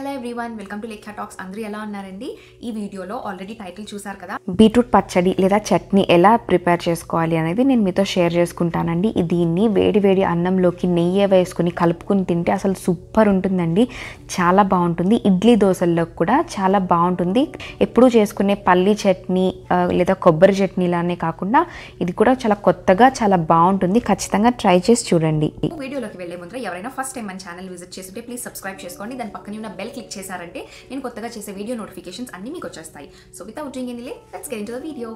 hello one welcome to Lekhya talks అందరూ ఎలా ఉన్నారండి ఈ వీడియోలో ఆల్రెడీ టైటిల్ చూసారు కదా బీట్రూట్ పచ్చడి లేదా చట్నీ ఎలా ప్రిపేర్ చేసుకోవాలి అనేది నేను మీతో షేర్ చేసుకుంటానండి దీన్ని వేడి వేడి అన్నంలోకి నెయ్యి వేసుకుని కలుపుకుని తింటే అసలు సూపర్ ఉంటుందండి చాలా బాగుంటుంది ఇడ్లీ దోశల్లో కూడా చాలా బాగుంటుంది ఎప్పుడూ చేసుకునే పల్లి చట్నీ లేదా కొబ్బరి చట్నీ లానే కాకుండా ఇది కూడా చాలా కొత్తగా చాలా బాగుంటుంది ఖచ్చితంగా ట్రై చేసి చూడండి వీడియోలోకి వెళ్లే ముందు ఎవరైనా ఫస్ట్ టైం మన ఛానల్ విజిట్ చేస్తుంటే ప్లీజ్ సబ్స్క్రైబ్ చేసుకోండి దాని పక్కన ఉన్న బెల్ బెల్ క్లిక్ చేశారంటే నేను కొత్తగా చేసే వీడియో నోటిఫికేషన్స్ అన్నీ మీకు వచ్చేస్తాయి so without doing any delay let's get into the video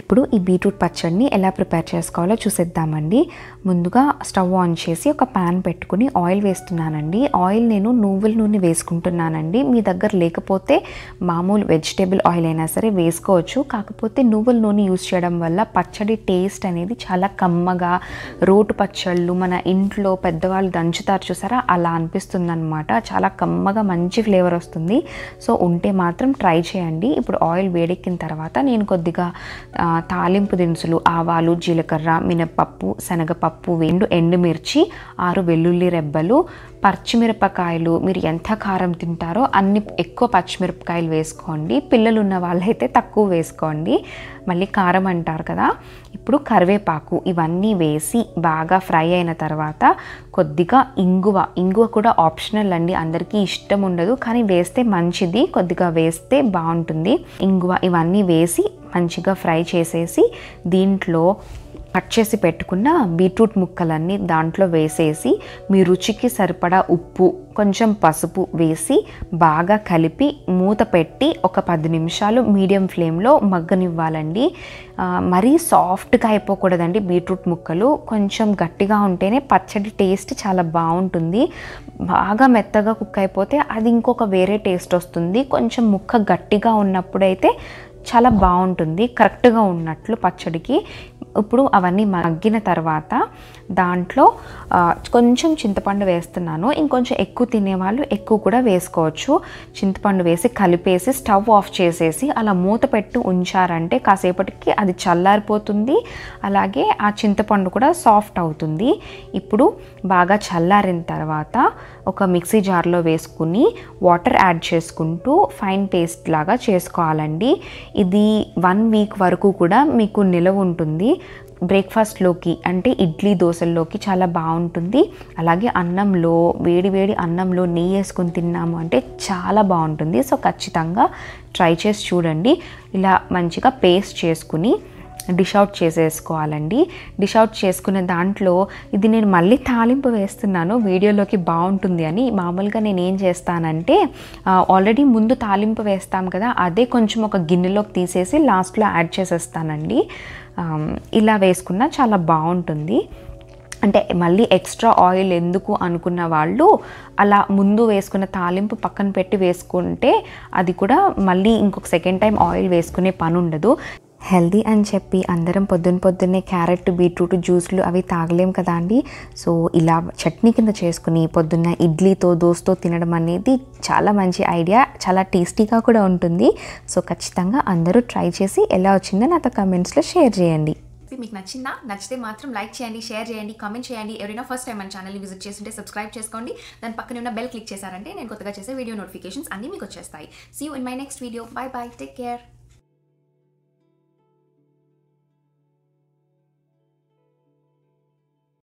ఇప్పుడు ఈ బీట్రూట్ పచ్చడిని ఎలా ప్రిపేర్ చేసుకోవాలో చూసేద్దామండి ముందుగా స్టవ్ ఆన్ చేసి ఒక ప్యాన్ పెట్టుకుని ఆయిల్ వేస్తున్నానండి ఆయిల్ నేను నువ్వుల నూనె వేసుకుంటున్నానండి మీ దగ్గర లేకపోతే మామూలు వెజిటేబుల్ ఆయిల్ అయినా సరే వేసుకోవచ్చు కాకపోతే నువ్వుల నూనె యూజ్ చేయడం వల్ల పచ్చడి టేస్ట్ అనేది చాలా కమ్మగా రోటు పచ్చళ్ళు మన ఇంట్లో పెద్దవాళ్ళు దంచుతారు చూసారా అలా అనిపిస్తుంది అనమాట చాలా కమ్మగా మంచి ఫ్లేవర్ వస్తుంది సో ఉంటే మాత్రం ట్రై చేయండి ఇప్పుడు ఆయిల్ వేడెక్కిన తర్వాత నేను కొద్దిగా తాలింపు దినుసులు ఆవాలు జీలకర్ర మినపప్పు శనగపప్పు ఎండు ఎండుమిర్చి ఆరు వెల్లుల్లి రెబ్బలు పచ్చిమిరపకాయలు మీరు ఎంత కారం తింటారో అన్ని ఎక్కువ పచ్చిమిరపకాయలు వేసుకోండి పిల్లలు ఉన్న వాళ్ళైతే తక్కువ వేసుకోండి మళ్ళీ కారం అంటారు కదా ఇప్పుడు కరివేపాకు ఇవన్నీ వేసి బాగా ఫ్రై అయిన తర్వాత కొద్దిగా ఇంగువ ఇంగువ కూడా ఆప్షనల్ అండి అందరికీ ఇష్టం ఉండదు కానీ వేస్తే మంచిది కొద్దిగా వేస్తే బాగుంటుంది ఇంగువ ఇవన్నీ వేసి మంచిగా ఫ్రై చేసేసి దీంట్లో కట్ చేసి పెట్టుకున్న బీట్రూట్ ముక్కలన్నీ దాంట్లో వేసేసి మీ రుచికి సరిపడా ఉప్పు కొంచెం పసుపు వేసి బాగా కలిపి మూత పెట్టి ఒక పది నిమిషాలు మీడియం ఫ్లేమ్లో మగ్గనివ్వాలండి మరీ సాఫ్ట్గా అయిపోకూడదండి బీట్రూట్ ముక్కలు కొంచెం గట్టిగా ఉంటేనే పచ్చడి టేస్ట్ చాలా బాగుంటుంది బాగా మెత్తగా కుక్ అయిపోతే అది ఇంకొక వేరే టేస్ట్ వస్తుంది కొంచెం ముక్క గట్టిగా ఉన్నప్పుడైతే చాలా బాగుంటుంది కరెక్ట్గా ఉన్నట్లు పచ్చడికి ఇప్పుడు అవన్నీ మగ్గిన తర్వాత దాంట్లో కొంచెం చింతపండు వేస్తున్నాను ఇంకొంచెం ఎక్కువ తినేవాళ్ళు ఎక్కువ కూడా వేసుకోవచ్చు చింతపండు వేసి కలిపేసి స్టవ్ ఆఫ్ చేసేసి అలా మూత పెట్టి ఉంచారంటే కాసేపటికి అది చల్లారిపోతుంది అలాగే ఆ చింతపండు కూడా సాఫ్ట్ అవుతుంది ఇప్పుడు బాగా చల్లారిన తర్వాత ఒక మిక్సీ జార్లో వేసుకుని వాటర్ యాడ్ చేసుకుంటూ ఫైన్ పేస్ట్ లాగా చేసుకోవాలండి ఇది వన్ వీక్ వరకు కూడా మీకు నిలవ ఉంటుంది బ్రేక్ఫాస్ట్లోకి అంటే ఇడ్లీ దోశల్లోకి చాలా బాగుంటుంది అలాగే అన్నంలో వేడి వేడి అన్నంలో నెయ్యి వేసుకొని తిన్నాము అంటే చాలా బాగుంటుంది సో ఖచ్చితంగా ట్రై చేసి చూడండి ఇలా మంచిగా పేస్ట్ చేసుకుని డిష్ అవుట్ చేసేసుకోవాలండి డిష్ అవుట్ చేసుకునే దాంట్లో ఇది నేను మళ్ళీ తాలింపు వేస్తున్నాను వీడియోలోకి బాగుంటుంది అని మామూలుగా నేను ఏం చేస్తానంటే ఆల్రెడీ ముందు తాలింపు వేస్తాం కదా అదే కొంచెం ఒక గిన్నెలోకి తీసేసి లాస్ట్లో యాడ్ చేసేస్తానండి ఇలా వేసుకున్నా చాలా బాగుంటుంది అంటే మళ్ళీ ఎక్స్ట్రా ఆయిల్ ఎందుకు అనుకున్న వాళ్ళు అలా ముందు వేసుకున్న తాలింపు పక్కన పెట్టి వేసుకుంటే అది కూడా మళ్ళీ ఇంకొక సెకండ్ టైం ఆయిల్ వేసుకునే పని ఉండదు హెల్దీ అని చెప్పి అందరం పొద్దున్న పొద్దున్నే క్యారెట్ బీట్రూట్ జ్యూస్లు అవి తాగలేం కదా అండి సో ఇలా చట్నీ కింద చేసుకుని పొద్దున్న ఇడ్లీతో దోస్తో తినడం అనేది చాలా మంచి ఐడియా చాలా టేస్టీగా కూడా ఉంటుంది సో ఖచ్చితంగా అందరూ ట్రై చేసి ఎలా వచ్చిందో నాతో కమెంట్స్లో షేర్ చేయండి మీకు నచ్చిందా నచ్చితే మాత్రం లైక్ చేయండి షేర్ చేయండి కామెంట్ చేయండి ఎవరైనా ఫస్ట్ టైం మన ఛానల్ని విజిట్ చేస్తుంటే సబ్స్క్రైబ్ చేసుకోండి దాని పక్కన ఉన్న బెల్ క్లిక్ చేశారంటే నేను కొత్తగా చేసే వీడియో నోటిఫికేషన్స్ అన్నీ మీకు వచ్చేస్తాయి see you in my next video bye bye take care